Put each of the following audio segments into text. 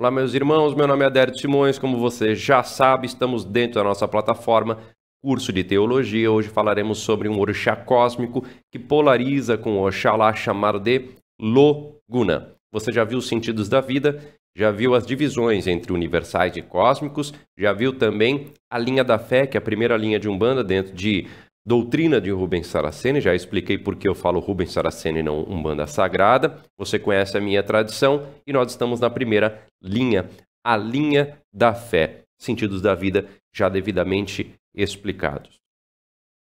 Olá, meus irmãos. Meu nome é Adérito Simões. Como você já sabe, estamos dentro da nossa plataforma Curso de Teologia. Hoje falaremos sobre um orixá cósmico que polariza com o Oxalá chamado de Loguna. Você já viu os sentidos da vida, já viu as divisões entre universais e cósmicos, já viu também a linha da fé, que é a primeira linha de Umbanda dentro de Doutrina de Rubens Saraceni, já expliquei por que eu falo Rubens Saraceni não Umbanda Sagrada. Você conhece a minha tradição e nós estamos na primeira linha, a linha da fé, sentidos da vida já devidamente explicados.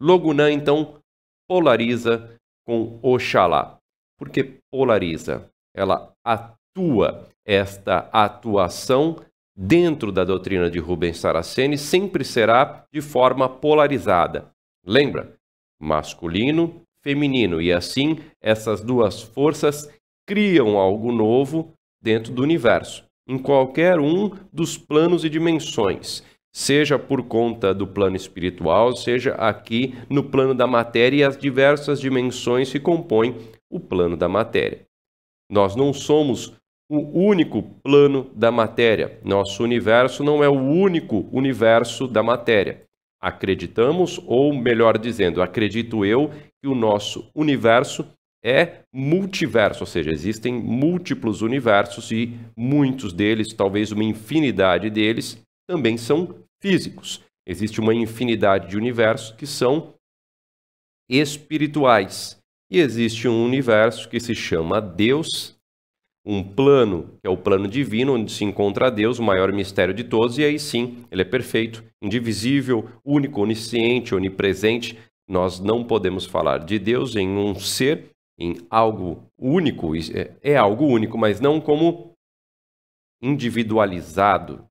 Logunã então polariza com Oxalá. Por que polariza? Ela atua esta atuação dentro da doutrina de Rubens Saraceni sempre será de forma polarizada Lembra? Masculino, feminino. E assim, essas duas forças criam algo novo dentro do universo, em qualquer um dos planos e dimensões, seja por conta do plano espiritual, seja aqui no plano da matéria e as diversas dimensões que compõem o plano da matéria. Nós não somos o único plano da matéria. Nosso universo não é o único universo da matéria acreditamos, ou melhor dizendo, acredito eu que o nosso universo é multiverso, ou seja, existem múltiplos universos e muitos deles, talvez uma infinidade deles, também são físicos. Existe uma infinidade de universos que são espirituais. E existe um universo que se chama Deus um plano, que é o plano divino, onde se encontra Deus, o maior mistério de todos, e aí sim, ele é perfeito, indivisível, único, onisciente, onipresente. Nós não podemos falar de Deus em um ser, em algo único, é, é algo único, mas não como individualizado,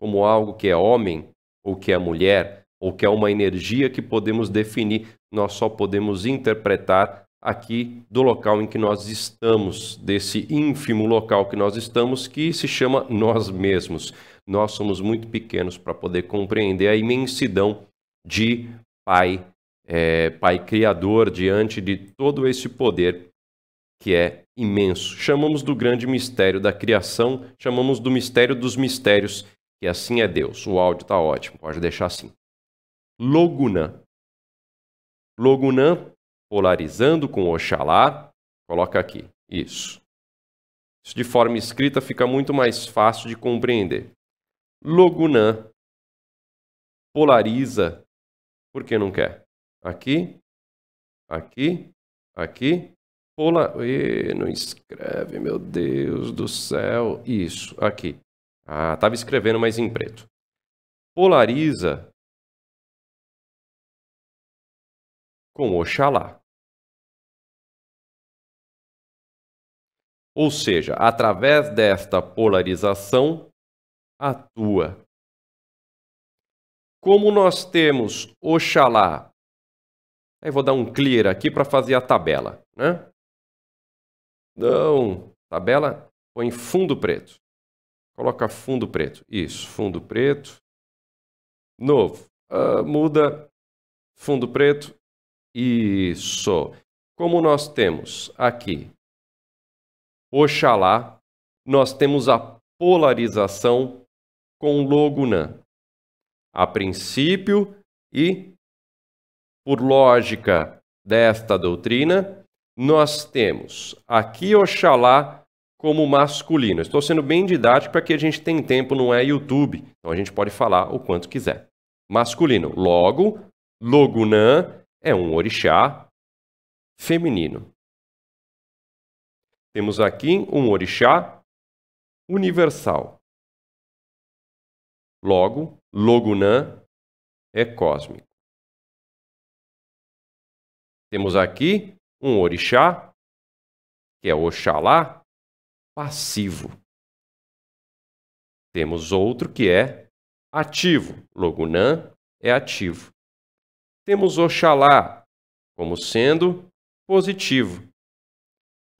como algo que é homem ou que é mulher, ou que é uma energia que podemos definir, nós só podemos interpretar aqui do local em que nós estamos, desse ínfimo local que nós estamos, que se chama nós mesmos. Nós somos muito pequenos para poder compreender a imensidão de Pai, é, Pai Criador diante de todo esse poder que é imenso. Chamamos do grande mistério da criação, chamamos do mistério dos mistérios, que assim é Deus. O áudio está ótimo, pode deixar assim. Loguna. Logunã polarizando com Oxalá, coloca aqui, isso. Isso de forma escrita fica muito mais fácil de compreender. Logunã polariza porque não quer. Aqui, aqui, aqui, pola... E, não escreve, meu Deus do céu. Isso, aqui. Ah, estava escrevendo, mas em preto. Polariza com Oxalá. Ou seja, através desta polarização, atua. Como nós temos Oxalá, aí vou dar um clear aqui para fazer a tabela, né? Não, tabela põe fundo preto. Coloca fundo preto. Isso, fundo preto. Novo. Uh, muda fundo preto. Isso. Como nós temos aqui Oxalá, nós temos a polarização com logunã a princípio e por lógica desta doutrina, nós temos aqui Oxalá como masculino. Estou sendo bem didático para que a gente tenha tempo, não é YouTube. Então a gente pode falar o quanto quiser. Masculino. Logo, Logunã é um orixá feminino. Temos aqui um orixá universal. Logo, Logunã é cósmico. Temos aqui um orixá, que é Oxalá, passivo. Temos outro que é ativo. Logunã é ativo. Temos Oxalá como sendo positivo.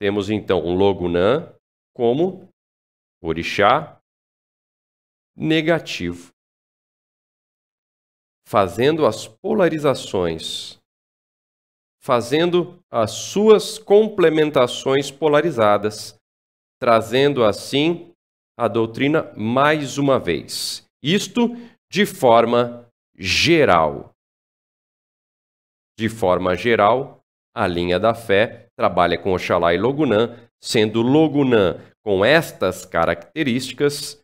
Temos então um Logunã como orixá negativo, fazendo as polarizações, fazendo as suas complementações polarizadas, trazendo assim a doutrina mais uma vez. Isto de forma geral. De forma geral, a linha da fé trabalha com Oxalá e Logunã, sendo Logunã com estas características,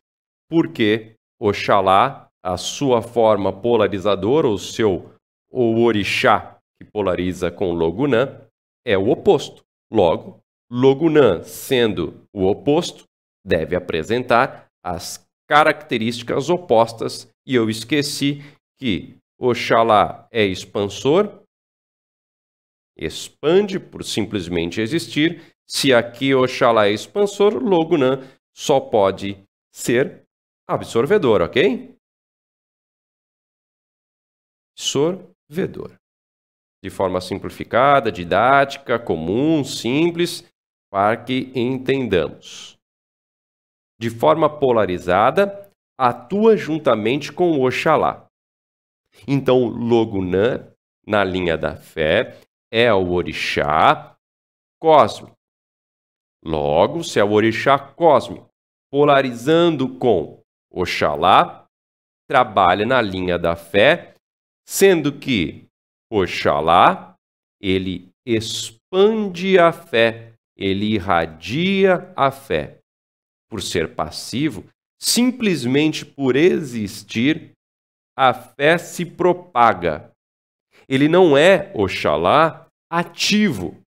porque Oxalá, a sua forma polarizadora, o seu o orixá que polariza com Logunã, é o oposto. Logo, Logunã, sendo o oposto, deve apresentar as características opostas, e eu esqueci que Oxalá é expansor expande por simplesmente existir. Se aqui Oxalá é expansor, logo só pode ser absorvedor, ok? Absorvedor. De forma simplificada, didática, comum, simples, para que entendamos. De forma polarizada, atua juntamente com o Oxalá. Então, Logunã, na linha da fé, é o orixá cósmico. Logo, se é o orixá cósmico, polarizando com Oxalá, trabalha na linha da fé, sendo que Oxalá, ele expande a fé, ele irradia a fé. Por ser passivo, simplesmente por existir, a fé se propaga. Ele não é Oxalá, ativo.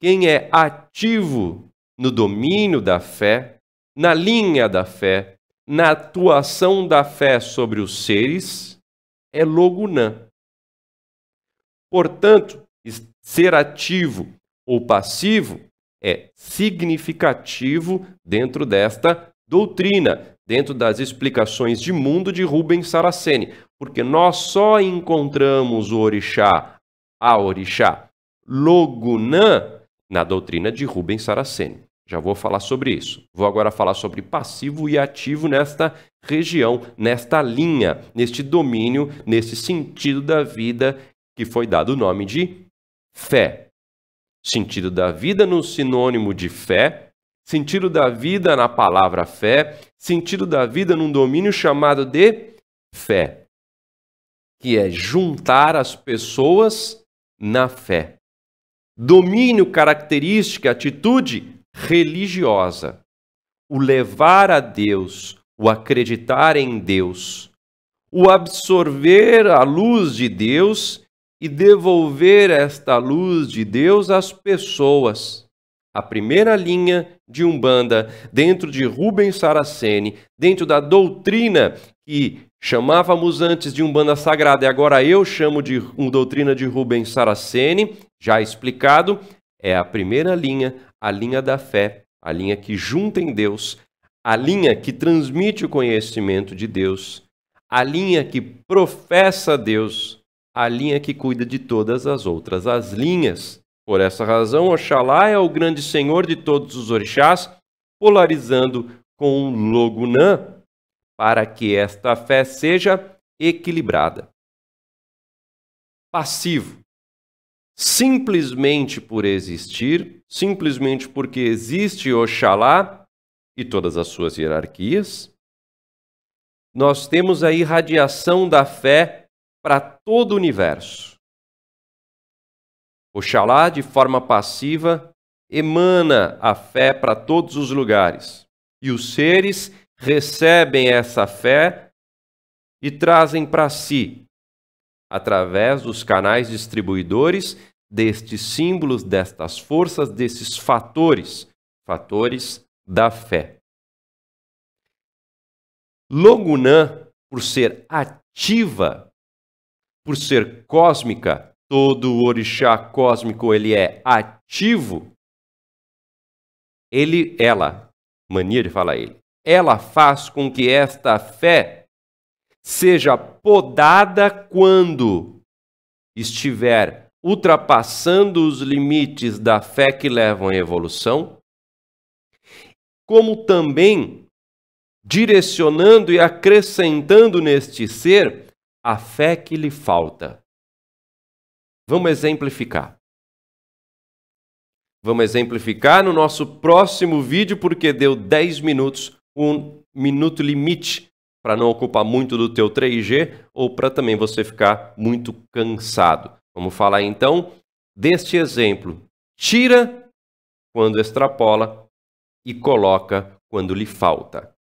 Quem é ativo no domínio da fé, na linha da fé, na atuação da fé sobre os seres, é logunã. Portanto, ser ativo ou passivo é significativo dentro desta doutrina, dentro das explicações de mundo de Rubens Saraceni, porque nós só encontramos o orixá a orixá Logunã na doutrina de Rubens Saraceni. Já vou falar sobre isso. Vou agora falar sobre passivo e ativo nesta região, nesta linha, neste domínio, nesse sentido da vida que foi dado o nome de fé. Sentido da vida no sinônimo de fé, sentido da vida na palavra fé, sentido da vida num domínio chamado de fé, que é juntar as pessoas na fé. Domínio característica é atitude religiosa. O levar a Deus, o acreditar em Deus, o absorver a luz de Deus e devolver esta luz de Deus às pessoas. A primeira linha de Umbanda, dentro de Rubens Saraceni, dentro da doutrina que Chamávamos antes de Umbanda Sagrada e agora eu chamo de um doutrina de Rubens Saraceni, já explicado, é a primeira linha, a linha da fé, a linha que junta em Deus, a linha que transmite o conhecimento de Deus, a linha que professa Deus, a linha que cuida de todas as outras as linhas. Por essa razão, Oxalá é o grande senhor de todos os orixás, polarizando com o Logunã, para que esta fé seja equilibrada. Passivo. Simplesmente por existir, simplesmente porque existe Oxalá e todas as suas hierarquias, nós temos a irradiação da fé para todo o universo. Oxalá, de forma passiva, emana a fé para todos os lugares. E os seres recebem essa fé e trazem para si, através dos canais distribuidores, destes símbolos, destas forças, desses fatores, fatores da fé. Logunã, por ser ativa, por ser cósmica, todo o orixá cósmico ele é ativo. Ele, ela, mania de falar ele, ela faz com que esta fé seja podada quando estiver ultrapassando os limites da fé que levam à evolução, como também direcionando e acrescentando neste ser a fé que lhe falta. Vamos exemplificar. Vamos exemplificar no nosso próximo vídeo, porque deu 10 minutos um minuto limite para não ocupar muito do teu 3G ou para também você ficar muito cansado. Vamos falar então deste exemplo. Tira quando extrapola e coloca quando lhe falta.